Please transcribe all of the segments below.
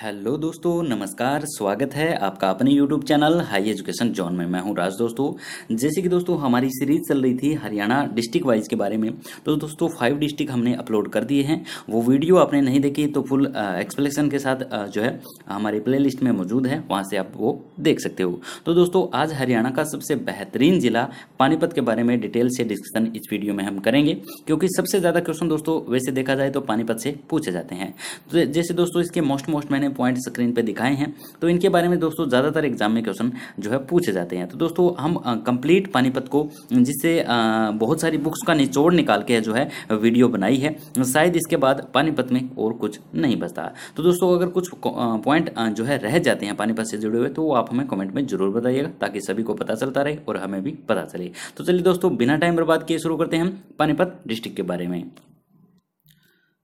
Hello दोस्तों नमस्कार स्वागत है आपका अपने YouTube channel high education zone में मैं हूं राज दोस्तों जैसे कि दोस्तों हमारी सीरीज चल रही थी हरियाणा डिस्ट्रिक्ट वाइज के बारे में तो दोस्तों फाइव डिस्ट्रिक्ट हमने अपलोड कर दिए हैं वो वीडियो आपने नहीं देखी तो फुल एक्सप्लेनेशन के साथ आ, जो है हमारे प्ले लिस्ट में मौजूद है वहाँ से आप वो देख सकते हो तो दोस्तों आज हरियाणा का सबसे बेहतरीन जिला पानीपत के बारे में डिटेल से डिस्कशन इस वीडियो में हम करेंगे क्योंकि सबसे ज़्यादा क्वेश्चन दोस्तों वैसे देखा जाए तो पानीपत से पूछे जाते हैं तो जैसे दोस्तों इसके मोस्ट मोस्ट मैंने पॉइंट स्क्रीन पर दिखाए हैं तो इनके बारे में दोस्तों ज़्यादातर एग्जाम में क्वेश्चन जो है पूछे जाते हैं तो दोस्तों हम कंप्लीट पानीपत को जिससे बहुत सारी बुक्स का निचोड़ निकाल के जो है वीडियो बनाई है शायद इसके बाद पानीपत में और कुछ नहीं बचता तो दोस्तों अगर कुछ पॉइंट जो है रह जाते हैं पानीपत से जुड़े हुए तो वो आप हमें कमेंट में जरूर बताइएगा ताकि सभी को पता चलता रहे और हमें भी पता चले तो चलिए दोस्तों बिना टाइम बर्बाद किए शुरू करते हैं पानीपत डिस्ट्रिक्ट के बारे में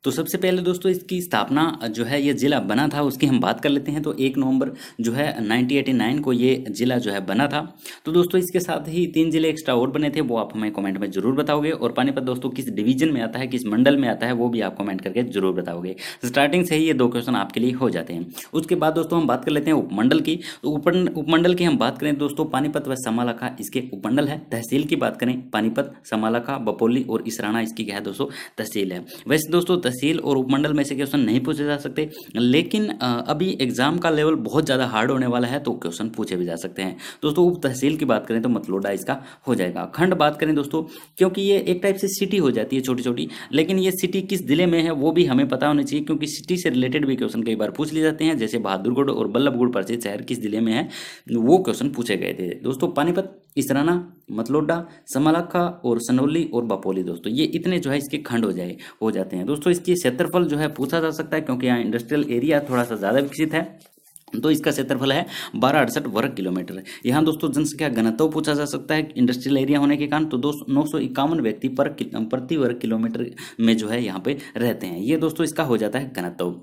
तो सबसे पहले दोस्तों इसकी स्थापना जो है ये ज़िला बना था उसकी हम बात कर लेते हैं तो एक नवंबर जो है 1989 को ये ज़िला जो है बना था तो दोस्तों इसके साथ ही तीन ज़िले एक्स्ट्रा और बने थे वो आप हमें कमेंट में ज़रूर बताओगे और पानीपत दोस्तों किस डिवीजन में आता है किस मंडल में आता है वो भी आप कॉमेंट करके ज़रूर बताओगे स्टार्टिंग से ही ये दो क्वेश्चन आपके लिए हो जाते हैं उसके बाद दोस्तों हम बात कर लेते हैं उपमंडल की तो उपमंडल की हम बात करें दोस्तों पानीपत व समालाखा इसके उपमंडल है तहसील की बात करें पानीपत समालाखा बपोली और इसराना इसकी क्या है दोस्तों तहसील है वैसे दोस्तों तहसील और उपमंडल में से क्वेश्चन नहीं पूछे जा सकते लेकिन अभी एग्जाम का लेवल बहुत ज़्यादा हार्ड होने वाला है तो क्वेश्चन पूछे भी जा सकते हैं दोस्तों उप तहसील की बात करें तो मतलोडा इसका हो जाएगा खंड बात करें दोस्तों क्योंकि ये एक टाइप से सिटी हो जाती है छोटी छोटी लेकिन ये सिटी किस जिले में है वो भी हमें पता होना चाहिए क्योंकि सिटी से रिलेटेड भी क्वेश्चन कई बार पूछ लिए जाते हैं जैसे बहादुरगढ़ और बल्लभगढ़ प्रसिद्ध शहर किस जिले में है वो क्वेश्चन पूछे गए थे दोस्तों पानीपत इसराना मतलोडा समलाखा और सनौली और बापोली दोस्तों ये इतने जो है इसके खंड हो जाए हो जाते हैं दोस्तों इसकी क्षेत्रफल जो है पूछा जा सकता है क्योंकि यहाँ इंडस्ट्रियल एरिया थोड़ा सा ज़्यादा विकसित है तो इसका क्षेत्रफल है बारह अड़सठ वर्ग किलोमीटर यहाँ दोस्तों जनसंख्या घनत्व पूछा जा सकता है इंडस्ट्रियल एरिया होने के कारण तो दोस्त नौ सौ इक्यावन व्यक्ति पर प्रति वर्ग किलोमीटर में जो है यहाँ पे रहते हैं ये दोस्तों इसका हो जाता है घनत्व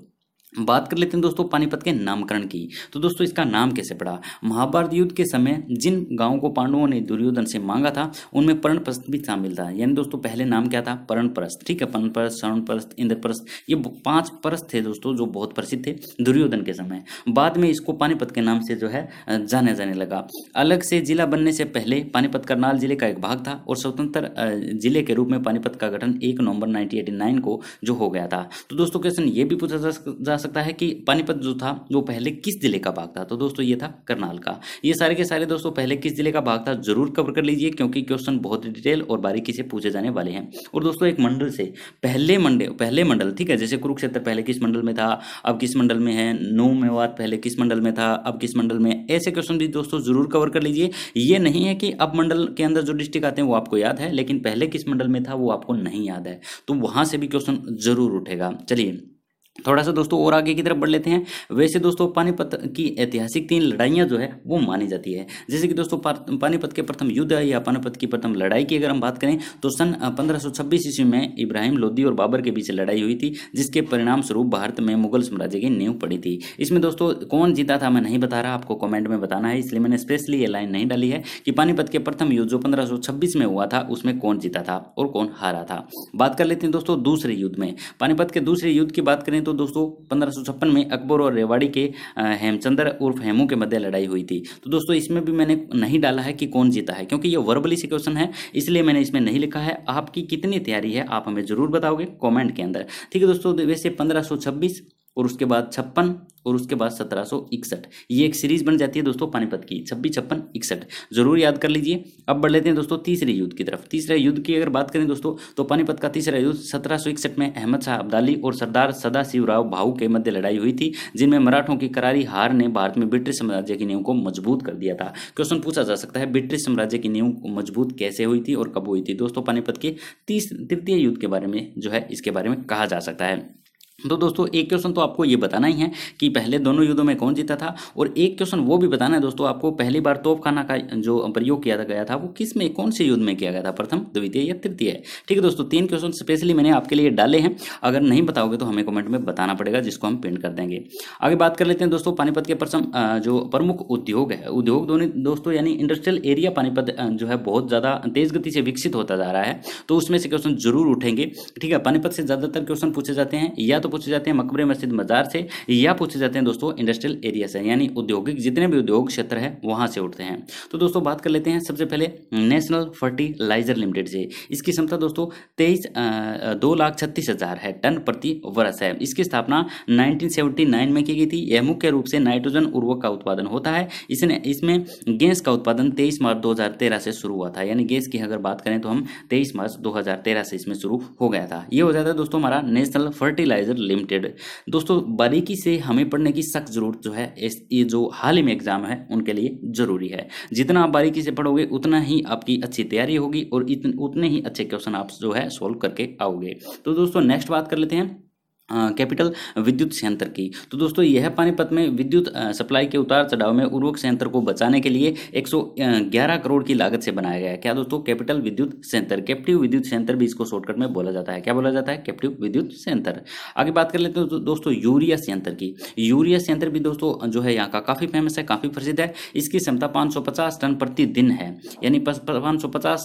बात कर लेते हैं दोस्तों पानीपत के नामकरण की तो दोस्तों इसका नाम कैसे पड़ा महाभारत युद्ध के समय जिन गांवों को पांडवों ने दुर्योधन से मांगा था उनमें पर्णप्रस्थ भी शामिल था यानी दोस्तों पहले नाम क्या था पर्णप्रस्थ ठीक है पर्णप्रस्थ शरणप्रस्थ इंद्रप्रस्थ ये पांच परस्त थे दोस्तों जो बहुत प्रसिद्ध थे दुर्योधन के समय बाद में इसको पानीपत के नाम से जो है जाने जाने लगा अलग से जिला बनने से पहले पानीपत करनाल जिले का एक भाग था और स्वतंत्र जिले के रूप में पानीपत का गठन एक नवंबर नाइनटीन को जो हो गया था तो दोस्तों क्वेश्चन ये भी पूछा जा सकता है कि पानीपत जो था वो पहले किस जिले का भाग था तो दोस्तों ये था करनाल का ये सारे के सारे दोस्तों पहले किस जिले का भाग था जरूर कवर कर लीजिए क्योंकि क्वेश्चन बहुत डिटेल और बारीकी से पूछे जाने वाले हैं और दोस्तों एक मंडल से पहले मंडे पहले मंडल ठीक है जैसे कुरुक्षेत्र पहले किस मंडल में था अब किस मंडल में है नौ मेवाद पहले किस मंडल में था अब किस मंडल में ऐसे क्वेश्चन भी दोस्तों जरूर कवर कर लीजिए ये नहीं है कि अब मंडल के अंदर जो डिस्ट्रिक्ट आते हैं वो आपको याद है लेकिन पहले किस मंडल में था वो आपको नहीं याद है तो वहां से भी क्वेश्चन जरूर उठेगा चलिए थोड़ा सा दोस्तों और आगे की तरफ बढ़ लेते हैं वैसे दोस्तों पानीपत की ऐतिहासिक तीन लड़ाइयाँ जो है वो मानी जाती है जैसे कि दोस्तों पानीपत के प्रथम युद्ध या पानीपत की प्रथम लड़ाई की अगर हम बात करें तो सन 1526 ईस्वी में इब्राहिम लोधी और बाबर के बीच लड़ाई हुई थी जिसके परिणाम स्वरूप भारत में मुगल साम्राज्य की नींव पड़ी थी इसमें दोस्तों कौन जीता था मैं नहीं बता रहा आपको कॉमेंट में बताना है इसलिए मैंने स्पेशली ये लाइन नहीं डाली है कि पानीपत के प्रथम युद्ध जो पंद्रह में हुआ था उसमें कौन जीता था और कौन हारा था बात कर लेते हैं दोस्तों दूसरे युद्ध में पानीपत के दूसरे युद्ध की बात करें तो दोस्तों पंद्रह में अकबर और रेवाड़ी के हेमचंदर उर्फ हेमू के मध्य लड़ाई हुई थी तो दोस्तों इसमें भी मैंने नहीं डाला है कि कौन जीता है क्योंकि ये वर्बली सिक्वेशन है इसलिए मैंने इसमें नहीं लिखा है आपकी कितनी तैयारी है आप हमें जरूर बताओगे कॉमेंट के अंदर ठीक है दोस्तों तो वैसे पंद्रह और उसके बाद छप्पन और उसके बाद सत्रह सौ इकसठ ये एक सीरीज बन जाती है दोस्तों पानीपत की छब्बीस छप्पन इकसठ जरूर याद कर लीजिए अब बढ़ लेते हैं दोस्तों तीसरे युद्ध की तरफ तीसरे युद्ध की अगर बात करें दोस्तों तो पानीपत का तीसरा युद्ध सत्रह सौ इकसठ में अहमद शाह अब्दाली और सरदार सदाशिवराव भाऊ के मध्य लड़ाई हुई थी जिनमें मराठों की करारी हार ने भारत में ब्रिटिश साम्राज्य की नींव को मजबूत कर दिया था क्वेश्चन पूछा जा सकता है ब्रिटिश साम्राज्य की नींव मजबूत कैसे हुई थी और कब हुई थी दोस्तों पानीपत के तीस तृतीय युद्ध के बारे में जो है इसके बारे में कहा जा सकता है तो दोस्तों एक क्वेश्चन तो आपको ये बताना ही है कि पहले दोनों युद्धों में कौन जीता था और एक क्वेश्चन वो भी बताना है दोस्तों आपको पहली बार तोपखाना का जो प्रयोग किया गया था वो किस में कौन से युद्ध में किया गया था प्रथम द्वितीय या तृतीय ठीक है दोस्तों तीन क्वेश्चन स्पेशली मैंने आपके लिए डाले हैं अगर नहीं बताओगे तो हमें कॉमेंट में बताना पड़ेगा जिसको हम प्रिंट कर देंगे आगे बात कर लेते हैं दोस्तों पानीपत के प्रथम जो प्रमुख उद्योग है उद्योग दोनों दोस्तों यानी इंडस्ट्रियल एरिया पानीपत जो है बहुत ज़्यादा तेज गति से विकसित होता जा रहा है तो उसमें से क्वेश्चन जरूर उठेंगे ठीक है पानीपत से ज़्यादातर क्वेश्चन पूछे जाते हैं या तो तो पूछे जाते हैं मकबरे मस्जिद मजार से या पूछे जाते हैं दोस्तों इंडस्ट्रियल एरिया से यानी औद्योगिक जितने भी उद्योग क्षेत्र है वहां से उठते हैं तो दोस्तों बात कर लेते हैं सबसे पहले नेशनल फर्टिलाइजर लिमिटेड से इसकी क्षमता दोस्तों तेईस दो लाख छत्तीस हज़ार है टन प्रति वर्ष है इसकी स्थापना 1979 में की गई थी यह मुख्य रूप से नाइट्रोजन उर्वक का उत्पादन होता है इसने इसमें गैस का उत्पादन 23 मार्च 2013 से शुरू हुआ था यानी गैस की अगर बात करें तो हम 23 मार्च 2013 से इसमें शुरू हो गया था यह हो जाता है दोस्तों हमारा नेशनल फर्टिलाइजर लिमिटेड दोस्तों बारीकी से हमें पढ़ने की सख्त ज़रूरत जो है ये जो हाल ही में एग्ज़ाम है उनके लिए ज़रूरी है जितना आप बारीकी से पढ़ोगे उतना ही आपकी अच्छी तैयारी होगी और इतने उतने ही अच्छे क्वेश्चन आप जो है सॉल्व करके आओगे तो दोस्तों नेक्स्ट बात कर लेते हैं कैपिटल विद्युत संयंत्र की तो दोस्तों यह पानीपत में विद्युत सप्लाई के उतार चढ़ाव में उर्वरक संयंत्र को बचाने के लिए 111 करोड़ की लागत से बनाया गया है क्या दोस्तों कैपिटल विद्युत संयंत्र कैप्टिव विद्युत संयंत्र भी इसको शॉर्टकट में बोला जाता है क्या बोला जाता है कैप्टिव विद्युत संयंत्र आगे बात कर लेते हैं तो दोस्तों यूरिया संयंत्र की यूरिया संयंत्र भी दोस्तों जो है यहाँ का काफ़ी फेमस है काफ़ी प्रसिद्ध है इसकी क्षमता पाँच टन प्रतिदिन है यानी पाँच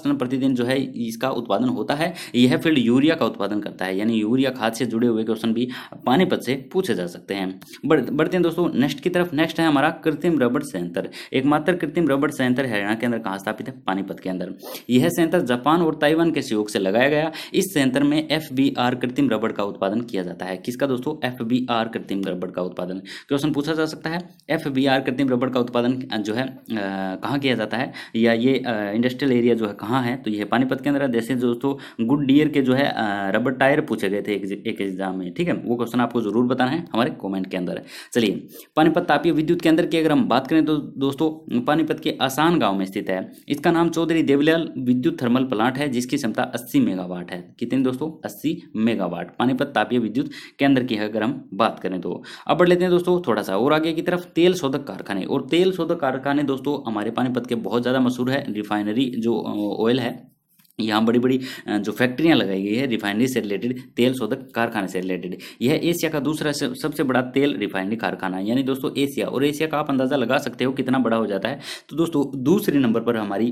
टन प्रतिदिन जो है इसका उत्पादन होता है यह फील्ड यूरिया का उत्पादन करता है यानी यूरिया खाद से जुड़े हुए क्वेश्चन क्वेश्चन भी पानीपत से पूछे जा सकते हैं बढ़ते हैं दोस्तों नेक्स्ट की तरफ नेक्स्ट है हमारा कृत्रिम रबड़ संयंत्र एकमात्र कृत्रिम रबड़ संयंत्र हरियाणा के अंदर कहाँ स्थापित है पानीपत के अंदर यह संयंत्र जापान और ताइवान के सहयोग से लगाया गया इस संयंत्र में एफ कृत्रिम रबड़ का उत्पादन किया जाता है किसका दोस्तों एफ कृत्रिम रबड़ का उत्पादन क्वेश्चन पूछा जा सकता है एफ कृत्रिम रबड़ का उत्पादन जो है कहाँ किया जाता है या ये इंडस्ट्रियल एरिया जो है कहाँ है तो यह पानीपत के अंदर जैसे दोस्तों गुड डियर के जो है रबड़ टायर पूछे गए थे एक एग्जाम में ठीक ठीक है वो क्वेश्चन आपको जरूर बताना है हमारे कमेंट के अंदर चलिए पानीपत तापीय विद्युत केंद्र की अगर हम बात करें तो दोस्तों पानीपत के आसान गांव में स्थित है इसका नाम चौधरी देवलाल विद्युत थर्मल प्लांट है जिसकी क्षमता अस्सी मेगावाट है कितनी दोस्तों अस्सी मेगावाट पानीपत तापीय विद्युत केंद्र की अगर हम बात करें तो अब बढ़ लेते हैं दोस्तों थोड़ा सा और आगे की तरफ तेल शोधक कारखाने और तेल शोधक कारखाने दोस्तों हमारे पानीपत के बहुत ज़्यादा मशहूर है रिफाइनरी जो ऑयल है यहाँ बड़ी बड़ी जो फैक्ट्रियाँ लगाई गई है रिफाइनरी से रिलेटेड तेल शोधक कारखाने से रिलेटेड यह एशिया का दूसरा सबसे बड़ा तेल रिफाइनरी कारखाना है यानी दोस्तों एशिया और एशिया का आप अंदाज़ा लगा सकते हो कितना बड़ा हो जाता है तो दोस्तों दूसरे नंबर पर हमारी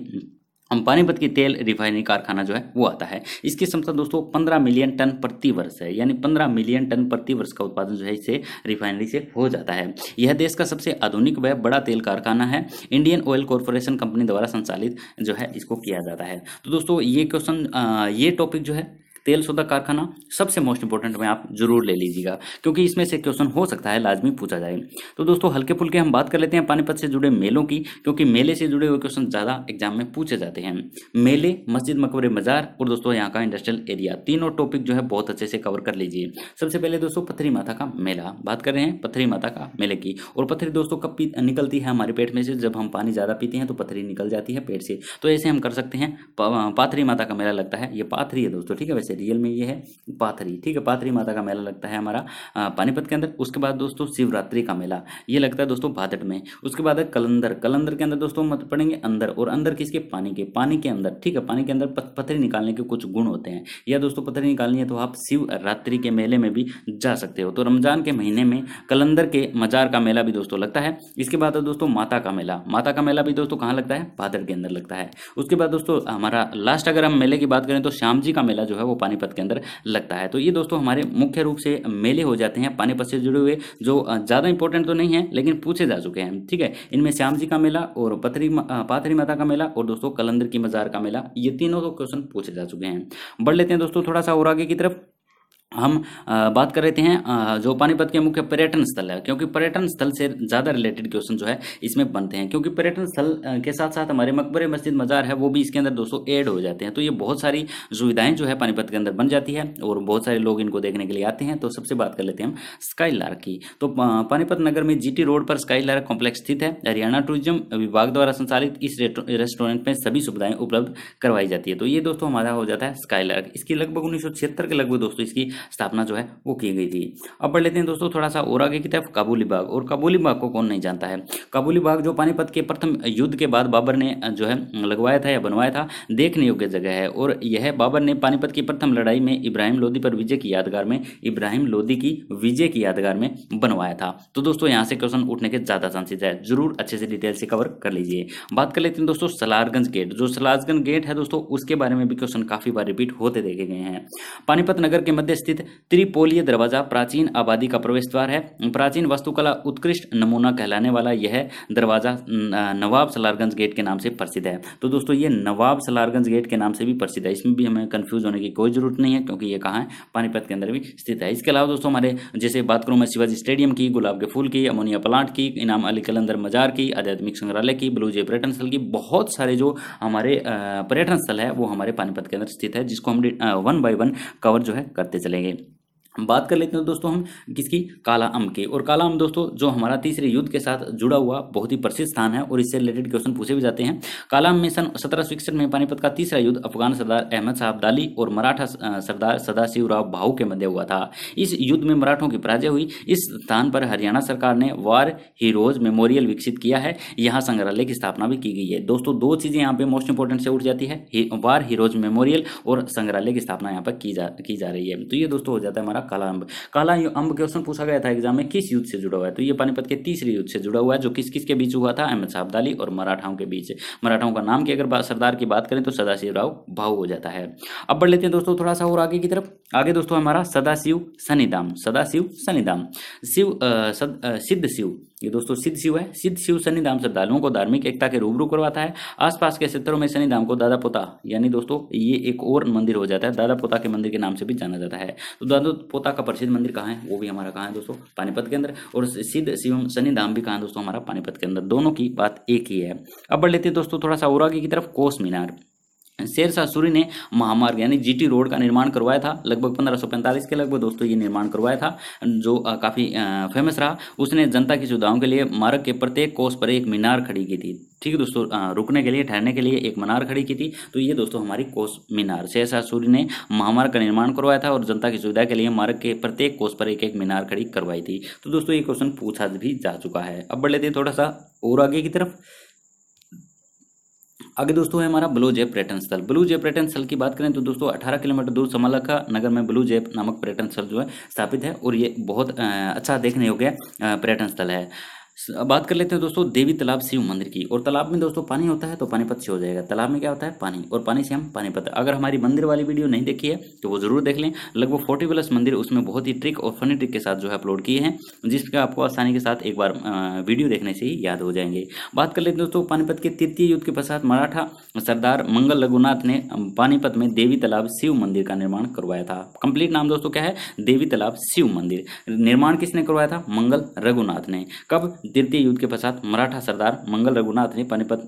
अंपानीपत की तेल रिफाइनरी कारखाना जो है वो आता है इसकी क्षमता दोस्तों 15 मिलियन टन प्रति वर्ष है यानी 15 मिलियन टन प्रति वर्ष का उत्पादन जो है इसे रिफाइनरी से हो जाता है यह देश का सबसे आधुनिक व बड़ा तेल कारखाना है इंडियन ऑयल कॉरपोरेशन कंपनी द्वारा संचालित जो है इसको किया जाता है तो दोस्तों ये क्वेश्चन ये टॉपिक जो है तेल शोधक कारखाना सबसे मोस्ट इंपॉर्टेंट में आप जरूर ले लीजिएगा क्योंकि इसमें से क्वेश्चन हो सकता है लाजमी पूछा जाए तो दोस्तों हल्के फुल्के हम बात कर लेते हैं पानीपत से जुड़े मेलों की क्योंकि मेले से जुड़े हुए क्वेश्चन ज़्यादा एग्जाम में पूछे जाते हैं मेले मस्जिद मकबरे मज़ार और दोस्तों यहाँ का इंडस्ट्रियल एरिया तीनों टॉपिक जो है बहुत अच्छे से कवर कर लीजिए सबसे पहले दोस्तों पथरी माता का मेला बात कर रहे हैं पथरी माता का मेले की और पथरी दोस्तों कब निकलती है हमारे पेट में से जब हम पानी ज़्यादा पीते हैं तो पथरी निकल जाती है पेट से तो ऐसे हम कर सकते हैं पाथरी माता का मेला लगता है ये पाथरी है दोस्तों ठीक है वैसे जैसे रियल में ये है पाथरी ठीक है पाथरी माता का मेला लगता है हमारा पानीपत के अंदर उसके बाद दोस्तों शिवरात्रि का मेला ये लगता है दोस्तों भादट में उसके बाद है कलंदर कलंदर के अंदर दोस्तों मत पड़ेंगे अंदर और अंदर किसके पानी के पानी के अंदर ठीक है पानी के अंदर पथरी निकालने के कुछ गुण होते हैं या दोस्तों पथरी निकालनी है तो आप शिवरात्रि के मेले में भी जा सकते हो तो रमजान के महीने में कलंदर के मजार का मेला भी दोस्तों लगता है इसके बाद दोस्तों माता का मेला माता का मेला भी दोस्तों कहाँ लगता है भादर के अंदर लगता है उसके बाद दोस्तों हमारा लास्ट अगर हम मेले की बात करें तो श्याम जी का मेला जो है वो पानीपत के अंदर लगता है तो ये दोस्तों हमारे मुख्य रूप से मेले हो जाते हैं पानीपत से जुड़े हुए जो ज़्यादा इंपॉर्टेंट तो नहीं है लेकिन पूछे जा चुके हैं ठीक है इनमें श्याम जी का मेला और पथरी पाथरी माता का मेला और दोस्तों कलंदर की मज़ार का मेला ये तीनों तो क्वेश्चन पूछे जा चुके हैं बढ़ लेते हैं दोस्तों थोड़ा सा और आगे की तरफ हम बात कर रहे हैं जो पानीपत के मुख्य पर्यटन स्थल है क्योंकि पर्यटन स्थल से ज़्यादा रिलेटेड क्वेश्चन जो है इसमें बनते हैं क्योंकि पर्यटन स्थल के साथ साथ हमारे मकबरे मस्जिद मज़ार है वो भी इसके अंदर दोस्तों ऐड हो जाते हैं तो ये बहुत सारी सुविधाएं जो है पानीपत के अंदर बन जाती है और बहुत सारे लोग इनको देखने के लिए आते हैं तो सबसे बात कर लेते हैं हम स्काई लार्क की तो पानीपत नगर में जी रोड पर स्काई लार्क कॉम्प्लेक्स स्थित है हरियाणा टूरिज्म विभाग द्वारा संचालित इस रेस्टोरेंट में सभी सुविधाएं उपलब्ध करवाई जाती है तो ये दोस्तों हमारा हो जाता है स्काई लार्क इसकी लगभग उन्नीस के लगभग दोस्तों इसकी स्थापना जो है वो की गई थी अब पढ़ लेते हैं दोस्तों थोड़ा सा और आगे की तरफ काबुली बाग और काबुली बाग को कौन नहीं जानता है काबुली बाग जो पानीपत के प्रथम युद्ध के बाद बाबर ने जो है लगवाया था या बनवाया था देखने योग्य जगह है और यह बाबर ने पानीपत की प्रथम लड़ाई में इब्राहिम लोधी पर विजय की यादगार में इब्राहिम लोधी की विजय की यादगार में बनवाया था तो दोस्तों यहाँ से क्वेश्चन उठने के ज़्यादा चांसेज है जरूर अच्छे से डिटेल से कवर कर लीजिए बात कर लेते हैं दोस्तों सलारगंज गेट जो सलारगंज गेट है दोस्तों उसके बारे में भी क्वेश्चन काफ़ी बार रिपीट होते देखे गए हैं पानीपत नगर के मध्य स्थित स्थित त्रिपोलीय दरवाजा प्राचीन आबादी का प्रवेश द्वार है प्राचीन वस्तुकला उत्कृष्ट नमूना कहलाने वाला यह दरवाजा नवाब सलारगंज गेट के नाम से प्रसिद्ध है तो दोस्तों ये नवाब सलारगंज गेट के नाम से भी प्रसिद्ध है इसमें भी हमें कन्फ्यूज होने की कोई जरूरत नहीं है क्योंकि ये कहाँ है पानीपत के अंदर भी स्थित है इसके अलावा दोस्तों हमारे जैसे बात करूँ मैं शिवाजी स्टेडियम की गुलाब के फूल की अमोनिया प्लांट की इनाम अली कलंदर मजार की आध्यात्मिक संग्रहालय की जे पर्यटन स्थल की बहुत सारे जो हमारे पर्यटन स्थल है वो हमारे पानीपत के अंदर स्थित है जिसको हम वन बाई वन कवर जो है करते चलेंगे Bye. बात कर लेते हैं दोस्तों हम किसकी काला अम के और काला अम दोस्तों जो हमारा तीसरे युद्ध के साथ जुड़ा हुआ बहुत ही प्रसिद्ध स्थान है और इससे रिलेटेड क्वेश्चन पूछे भी जाते हैं काला अम में सन सत्रह सौ इकसठ में पानीपत का तीसरा युद्ध अफगान सरदार अहमद साहब दाली और मराठा सरदार राव भाऊ के मध्य हुआ था इस युद्ध में मराठों की पराजय हुई इस स्थान पर हरियाणा सरकार ने वार हीरोज मेमोरियल विकसित किया है यहाँ संग्रहालय की स्थापना भी की गई है दोस्तों दो चीज़ें यहाँ पे मोस्ट इंपॉर्टेंट से उठ जाती है वार हीरोज मेमोरियल और संग्रहालय की स्थापना यहाँ पर की जा की जा रही है तो ये दोस्तों हो जाता है हमारा काला अंब काला अंब क्वेश्चन पूछा गया था एग्जाम में किस युद्ध से जुड़ा हुआ है तो ये पानीपत के तीसरे युद्ध से जुड़ा हुआ है जो किस किस के बीच हुआ था अहमद साहबदाली और मराठाओं के बीच मराठाओं का नाम की अगर सरदार की बात करें तो सदाशिव राव भाव हो जाता है अब बढ़ लेते हैं दोस्तों थोड़ा सा और आगे की तरफ आगे दोस्तों हमारा सदाशिव सनिदाम सदाशिव सनिदाम शिव सिद्ध शिव ये दोस्तों सिद्ध शिव है सिद्ध शिव शनिधाम श्रद्धालुओं को धार्मिक एकता के रूबरू करवाता है आसपास के क्षेत्रों में शनिधाम को दादा पोता यानी दोस्तों ये एक और मंदिर हो जाता है दादा पोता के मंदिर के नाम से भी जाना जाता है तो दादा पोता का प्रसिद्ध मंदिर कहाँ है वो भी हमारा कहाँ है दोस्तों पानीपत के अंदर और सिद्ध शिव शनिधाम धाम भी कहाँ दोस्तों हमारा पानीपत के अंदर दोनों की बात एक ही है अब बढ़ लेते हैं दोस्तों थोड़ा सा और आगे की तरफ कोस मीनार शेरशाह सूरी ने महामार्ग यानी जीटी रोड का निर्माण करवाया था लगभग 1545 के लगभग दोस्तों ये निर्माण करवाया था जो काफ़ी फेमस रहा उसने जनता की सुविधाओं के लिए मार्ग के प्रत्येक कोष पर एक मीनार खड़ी की थी ठीक है दोस्तों रुकने के लिए ठहरने के लिए एक मीनार खड़ी की थी तो ये दोस्तों हमारी कोष मीनार शेरशाह सूरी ने महामार्ग का निर्माण करवाया था और जनता की सुविधा के लिए मार्ग के प्रत्येक कोष पर एक एक मीनार खड़ी करवाई थी तो दोस्तों ये क्वेश्चन पूछा भी जा चुका है अब बढ़ लेते हैं थोड़ा सा और आगे की तरफ आगे दोस्तों है हमारा ब्लू जैप पर्यटन स्थल ब्लू जैप पर्यटन स्थल की बात करें तो दोस्तों अठारह किलोमीटर दूर समालखा नगर में ब्लू जैप नामक पर्यटन स्थल जो है स्थापित है और ये बहुत अच्छा देखने योग्य पर्यटन स्थल है बात कर लेते हैं दोस्तों देवी तालाब शिव मंदिर की और तालाब में दोस्तों पानी होता है तो पानीपत से हो जाएगा तालाब में क्या होता है पानी और पानी से हम पानीपत अगर हमारी मंदिर वाली वीडियो नहीं देखी है तो वो जरूर देख लें लगभग फोर्टी प्लस मंदिर उसमें बहुत ही ट्रिक और फनी ट्रिक के साथ जो है अपलोड किए हैं जिसके आपको आसानी के साथ एक बार वीडियो देखने से ही याद हो जाएंगे बात कर लेते हैं दोस्तों पानीपत के तृतीय युद्ध के पश्चात मराठा सरदार मंगल रघुनाथ ने पानीपत में देवी तालाब शिव मंदिर का निर्माण करवाया था कंप्लीट नाम दोस्तों क्या है देवी तालाब शिव मंदिर निर्माण किसने करवाया था मंगल रघुनाथ ने कब द्वितीय युद्ध के पश्चात मराठा सरदार मंगल रघुनाथ ने पानीपत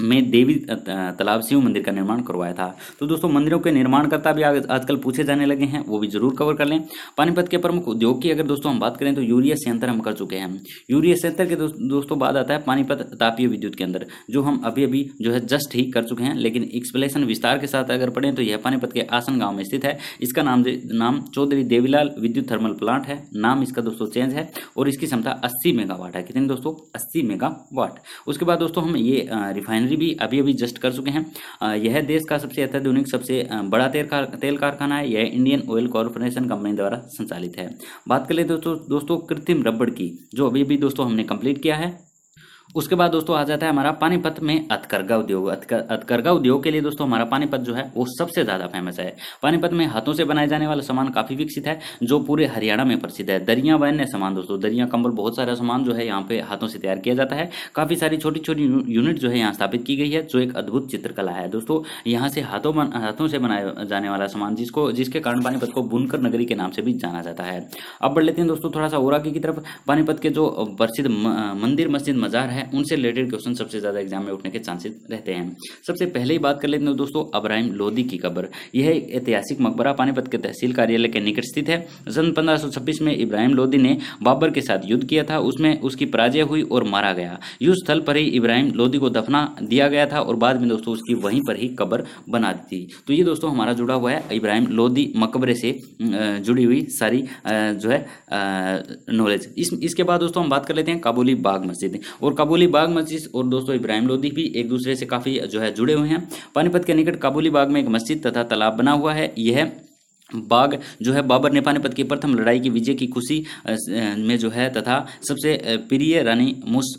में देवी तालाब शिव मंदिर का निर्माण करवाया था तो दोस्तों मंदिरों के निर्माणकर्ता भी आजकल पूछे जाने लगे हैं वो भी जरूर कवर कर लें पानीपत के प्रमुख उद्योग की अगर दोस्तों हम बात करें तो यूरिया संयंत्र हम कर चुके हैं यूरिया संयंत्र के दोस्तों बाद आता है पानीपत तापीय विद्युत के अंदर जो हम अभी अभी जो है जस्ट ही कर चुके हैं लेकिन एक्सप्लेसन विस्तार के साथ अगर पढ़ें तो यह पानीपत के आसन गाँव में स्थित है इसका नाम नाम चौधरी देवीलाल विद्युत थर्मल प्लांट है नाम इसका दोस्तों चेंज है और इसकी क्षमता अस्सी मेगावाट है कितनी दोस्तों अस्सी मेगावाट उसके बाद दोस्तों हम ये रिफाइन रिफाइनरी भी अभी अभी जस्ट कर चुके हैं यह देश का सबसे अत्याधुनिक सबसे बड़ा तेल कार, तेल कारखाना है यह इंडियन ऑयल कॉरपोरेशन कंपनी द्वारा संचालित है बात कर ले दोस्तों दोस्तों कृत्रिम रबड़ की जो अभी अभी दोस्तों हमने कंप्लीट किया है उसके बाद दोस्तों आ जाता है हमारा पानीपत में अतकरगा उद्योग अतकरगा उद्योग के लिए दोस्तों हमारा पानीपत जो है वो सबसे ज़्यादा फेमस है पानीपत में हाथों से बनाया जाने वाला सामान काफ़ी विकसित है जो पूरे हरियाणा में प्रसिद्ध है दरिया व अन्य सामान दोस्तों दरिया कंबल बहुत सारा सामान जो है यहाँ पे हाथों से तैयार किया जाता है काफ़ी सारी छोटी छोटी यूनिट जो है यहाँ स्थापित की गई है जो एक अद्भुत चित्रकला है दोस्तों यहाँ से हाथों हाथों से बनाया जाने वाला सामान जिसको जिसके कारण पानीपत को बुनकर नगरी के नाम से भी जाना जाता है अब बढ़ लेते हैं दोस्तों थोड़ा सा ओराकी की तरफ पानीपत के जो प्रसिद्ध मंदिर मस्जिद मजार है है उनसे रिलेटेड क्वेश्चन सबसे ज़्यादा एग्जाम में उठने के चांसेस रहते हैं सबसे पहले ही बात कर लेते हैं दोस्तों अब्राहिम लोधी की कब्र यह ऐतिहासिक मकबरा पानीपत के तहसील कार्यालय के निकट स्थित है सन पंद्रह में इब्राहिम लोधी ने बाबर के साथ युद्ध किया था उसमें उसकी पराजय हुई और मारा गया युद्ध स्थल पर ही इब्राहिम लोधी को दफना दिया गया था और बाद में दोस्तों उसकी वहीं पर ही कब्र बना दी थी तो ये दोस्तों हमारा जुड़ा हुआ है इब्राहिम लोधी मकबरे से जुड़ी हुई सारी जो है नॉलेज इस इसके बाद दोस्तों हम बात कर लेते हैं काबुली बाग मस्जिद और काबुल काबुली बाग मस्जिद और दोस्तों इब्राहिम लोधी भी एक दूसरे से काफ़ी जो है जुड़े हुए हैं पानीपत के निकट काबुली बाग में एक मस्जिद तथा तालाब बना हुआ है यह बाग जो है बाबर ने पानीपत की प्रथम लड़ाई की विजय की खुशी में जो है तथा सबसे प्रिय रानी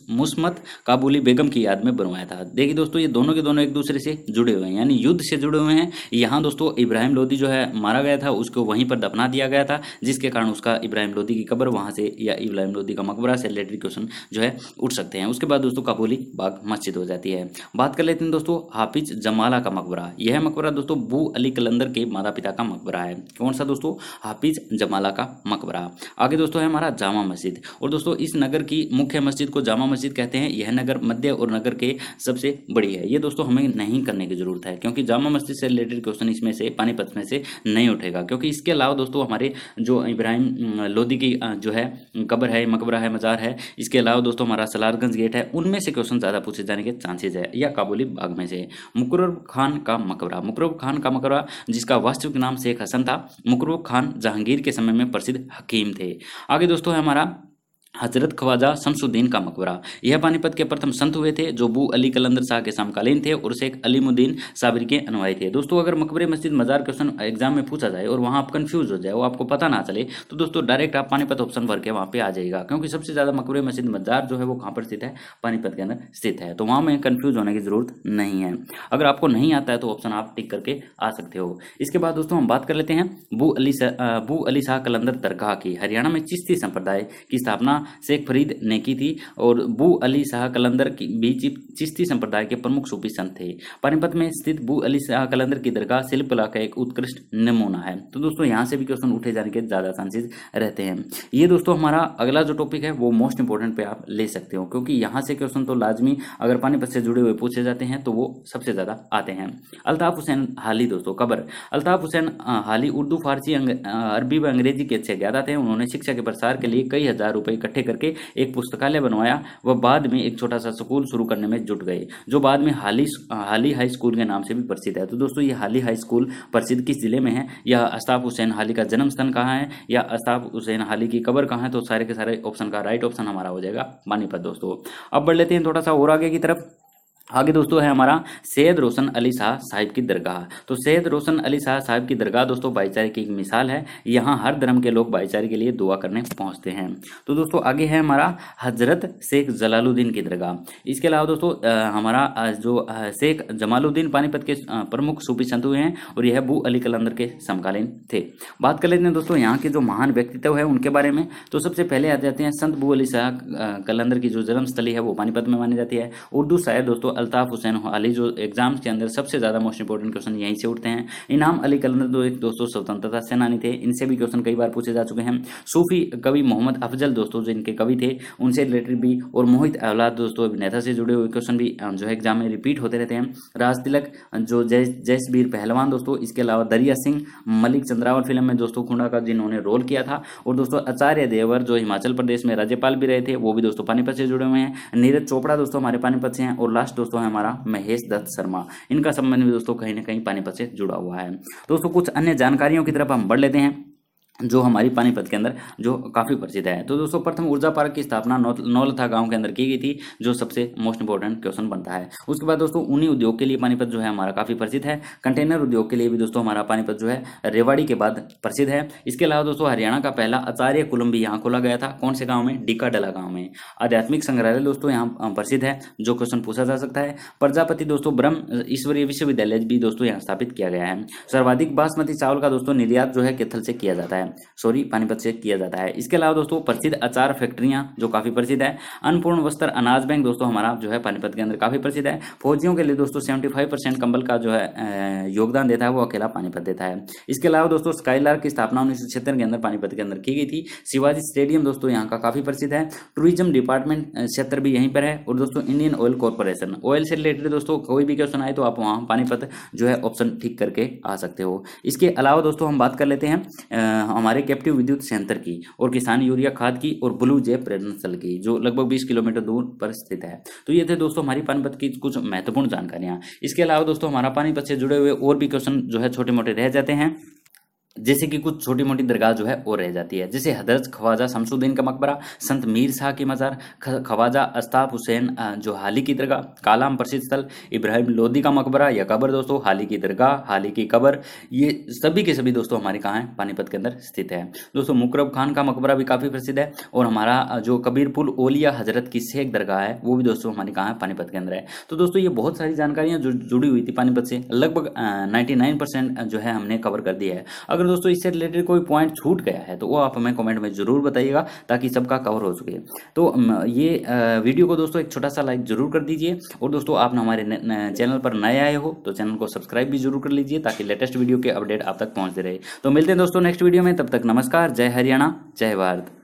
मुस्मत काबुली बेगम की याद में बनवाया था देखिए दोस्तों ये दोनों के दोनों एक दूसरे से जुड़े हुए हैं यानी युद्ध से जुड़े हुए हैं यहाँ दोस्तों इब्राहिम लोधी जो है मारा गया था उसको वहीं पर दफना दिया गया था जिसके कारण उसका इब्राहिम लोधी की कब्र वहाँ से या इब्राहिम लोधी का मकबरा से रिलेटेड क्वेश्चन जो है उठ सकते हैं उसके बाद दोस्तों काबुली बाग मस्जिद हो जाती है बात कर लेते हैं दोस्तों हाफिज जमाला का मकबरा यह मकबरा दोस्तों बू अली कलंदर के माता पिता का मकबरा है कौन सा दोस्तों हाफिज जमाला का मकबरा आगे दोस्तों है हमारा जामा मस्जिद और दोस्तों इस नगर की मुख्य मस्जिद को जामा मस्जिद कहते हैं यह नगर मध्य और नगर के सबसे बड़ी है ये दोस्तों हमें नहीं करने की जरूरत है क्योंकि जामा मस्जिद से रिलेटेड क्वेश्चन इसमें से पानीपत में से नहीं उठेगा क्योंकि इसके अलावा दोस्तों हमारे जो इब्राहिम लोधी की जो है कब्र है मकबरा है मज़ार है इसके अलावा दोस्तों हमारा सलारगंज गेट है उनमें से क्वेश्चन ज़्यादा पूछे जाने के चांसेज है या काबुली बाग में से मुकर खान का मकबरा मुकर खान का मकबरा जिसका वास्तविक नाम शेख हसन था मुकरू खान जहांगीर के समय में प्रसिद्ध हकीम थे आगे दोस्तों है हमारा हजरत ख्वाजा शमसुद्दीन का मकबरा यह पानीपत के प्रथम संत हुए थे जो बू अली कलंदर शाह के समकालीन थे और शेख अलीमुद्दीन साबिर के अनुयायी थे दोस्तों अगर मकबरे मस्जिद मज़ार क्वेश्चन एग्जाम में पूछा जाए और वहाँ आप कन्फ्यूज हो जाए वो आपको पता ना चले तो दोस्तों डायरेक्ट आप पानीपत ऑप्शन भर के वहाँ पे आ जाएगा क्योंकि सबसे ज़्यादा मकबरे मस्जिद मजार जो है वो कहाँ पर स्थित है पानीपत के अंदर स्थित है तो वहाँ में कन्फ्यूज होने की ज़रूरत नहीं है अगर आपको नहीं आता है तो ऑप्शन आप टिक करके आ सकते हो इसके बाद दोस्तों हम बात कर लेते हैं बू अली बू अली शाह कलंदर दरगाह की हरियाणा में चिश्ती संप्रदाय की स्थापना शेख फरीद ने की थी और बू अली शाह कलंदर की भी चिश्ती संप्रदाय के प्रमुख सूफी संत थे पानीपत में स्थित बू अली शाह कलंदर की दरगाह शिल्प कला का एक उत्कृष्ट नमूना है तो दोस्तों यहाँ से भी क्वेश्चन उठे जाने के ज़्यादा चांसेस रहते हैं ये दोस्तों हमारा अगला जो टॉपिक है वो मोस्ट इंपॉर्टेंट पे आप ले सकते हो क्योंकि यहाँ से क्वेश्चन तो लाजमी अगर पानीपत से जुड़े हुए पूछे जाते हैं तो वो सबसे ज़्यादा आते हैं अल्ताफ़ हुसैन हाली दोस्तों कबर अल्ताफ़ हुसैन हाली उर्दू फारसी अरबी व अंग्रेजी के अच्छे ज्ञाता थे उन्होंने शिक्षा के प्रसार के लिए कई हज़ार रुपए इकट्ठे इकट्ठे करके एक पुस्तकालय बनवाया वह बाद में एक छोटा सा स्कूल शुरू करने में जुट गए जो बाद में हाली हाली हाई स्कूल के नाम से भी प्रसिद्ध है तो दोस्तों ये हाली हाई स्कूल प्रसिद्ध किस जिले में है या अस्ताफ हुसैन हाली का जन्म स्थान कहाँ है या अस्ताफ हुसैन हाली की कबर कहाँ है तो सारे के सारे ऑप्शन का राइट ऑप्शन हमारा हो जाएगा मानीपत दोस्तों अब बढ़ लेते हैं थोड़ा सा और आगे की तरफ आगे दोस्तों है हमारा सैयद रोशन अली शाह साहिब की दरगाह तो सैयद रोशन अली शाह साहिब की दरगाह दोस्तों भाईचारे की एक मिसाल है यहाँ हर धर्म के लोग भाईचारे के लिए दुआ करने पहुँचते हैं तो दोस्तों आगे है हमारा हजरत शेख जलालुद्दीन की दरगाह इसके अलावा दोस्तों हमारा जो शेख जमालुद्दीन पानीपत के प्रमुख सूफी संत हुए हैं और यह बू अली कलंदर के समकालीन थे बात कर लेते हैं दोस्तों यहाँ के जो महान व्यक्तित्व है उनके बारे में तो सबसे पहले आ जाते हैं संत बू अली शाह कलंदर की जो जन्मस्थली है वो पानीपत में मानी जाती है उर्दू शायर दोस्तों अल्ताफ़ हुसैन अली जो एग्जाम्स के अंदर सबसे ज़्यादा मोस्ट इंपॉर्टेंट क्वेश्चन यहीं से उठते हैं इनाम अली कलंदर जो एक दोस्तों स्वतंत्रता सेनानी थे इनसे भी क्वेश्चन कई बार पूछे जा चुके हैं सूफी कवि मोहम्मद अफजल दोस्तों जो इनके कवि थे उनसे रिलेटेड भी और मोहित अवलाद दोस्तों अभिनेता से जुड़े हुए क्वेश्चन भी जो है एग्जाम में रिपीट होते रहते हैं राज तिलक जो जय जयसवीर पहलवान दोस्तों इसके अलावा दरिया सिंह मलिक चंद्रावर फिल्म में दोस्तों खुंडा का जिन्होंने रोल किया था और दोस्तों आचार्य देवर जो हिमाचल प्रदेश में राज्यपाल भी रहे थे वो भी दोस्तों पानीपत से जुड़े हुए हैं नीरज चोपड़ा दोस्तों हमारे पानीपत से हैं और लास्ट दोस्तों है हमारा महेश दत्त शर्मा इनका संबंध भी दोस्तों कहीं ना कहीं पानीपत से जुड़ा हुआ है दोस्तों कुछ अन्य जानकारियों की तरफ हम बढ़ लेते हैं जो हमारी पानीपत के अंदर जो काफ़ी प्रसिद्ध है तो दोस्तों प्रथम ऊर्जा पार्क की स्थापना नौलथा गांव के अंदर की गई थी जो सबसे मोस्ट इंपॉर्टेंट क्वेश्चन बनता है उसके बाद दोस्तों उन्हीं उद्योग के लिए पानीपत जो है हमारा काफ़ी प्रसिद्ध है कंटेनर उद्योग के लिए भी दोस्तों हमारा पानीपत जो है रेवाड़ी के बाद प्रसिद्ध है इसके अलावा दोस्तों हरियाणा का पहला आचार्य कुलम भी यहाँ खोला गया था कौन से गाँव में डीकाडला गाँव में आध्यात्मिक संग्रहालय दोस्तों यहाँ प्रसिद्ध है जो क्वेश्चन पूछा जा सकता है प्रजापति दोस्तों ब्रह्म ईश्वरीय विश्वविद्यालय भी दोस्तों यहाँ स्थापित किया गया है सर्वाधिक बासमती चावल का दोस्तों निर्यात जो है केथल से किया जाता है है सॉरी पानीपत से किया जाता है इसके अलावा दोस्तों प्रसिद्ध अचार फैक्ट्रियां जो काफ़ी प्रसिद्ध है अन्नपूर्ण वस्त्र अनाज बैंक दोस्तों हमारा जो है पानीपत के अंदर काफ़ी प्रसिद्ध है फौजियों के लिए दोस्तों सेवेंटी फाइव परसेंट कंबल का जो है योगदान देता है वो अकेला पानीपत देता है इसके अलावा दोस्तों स्काईलार की स्थापना उन्नीस के अंदर पानीपत के अंदर की गई थी शिवाजी स्टेडियम दोस्तों यहाँ का काफ़ी प्रसिद्ध है टूरिज्म डिपार्टमेंट क्षेत्र भी यहीं पर है और दोस्तों इंडियन ऑयल कॉरपोरेशन ऑयल से रिलेटेड दोस्तों कोई भी क्वेश्चन आए तो आप वहाँ पानीपत जो है ऑप्शन ठीक करके आ सकते हो इसके अलावा दोस्तों हम बात कर लेते हैं हमारे कैप्टिव विद्युत संयंत्र की और किसान यूरिया खाद की और ब्लू जेब प्रयोगस्थल की जो लगभग बीस किलोमीटर दूर पर स्थित है तो ये थे दोस्तों हमारी पानीपत की कुछ महत्वपूर्ण जानकारियां इसके अलावा दोस्तों हमारा पानीपत से जुड़े हुए और भी क्वेश्चन जो है छोटे मोटे रह जाते हैं जैसे कि कुछ छोटी मोटी दरगाह जो है वो रह जाती है जैसे हजरत ख्वाजा शमसुद्दीन का मकबरा संत मीर शाह की मज़ार ख्वाजा अस्ताफ हुसैन जो हाली की दरगाह कालाम प्रसिद्ध स्थल इब्राहिम लोदी का मकबरा या कबर दोस्तों हाली की दरगाह हाली की कबर ये सभी के सभी दोस्तों हमारे कहाँ हैं पानीपत के अंदर स्थित है दोस्तों मुकरब खान का मकबरा भी काफ़ी प्रसिद्ध है और हमारा जो कबीरपुल ओलिया हजरत की शेख दरगाह है वो भी दोस्तों हमारे कहाँ है पानीपत के अंदर है तो दोस्तों ये बहुत सारी जानकारियाँ जो जुड़ी हुई थी पानीपत से लगभग नाइन्टी जो है हमने कवर कर दिया है अगर अगर दोस्तों इससे रिलेटेड कोई पॉइंट छूट गया है तो वो आप हमें कमेंट में ज़रूर बताइएगा ताकि सबका कवर हो सके तो ये वीडियो को दोस्तों एक छोटा सा लाइक ज़रूर कर दीजिए और दोस्तों आप हमारे चैनल पर नए आए हो तो चैनल को सब्सक्राइब भी जरूर कर लीजिए ताकि लेटेस्ट वीडियो के अपडेट आप तक पहुँचते रहे तो मिलते हैं दोस्तों नेक्स्ट वीडियो में तब तक नमस्कार जय हरियाणा जय भारत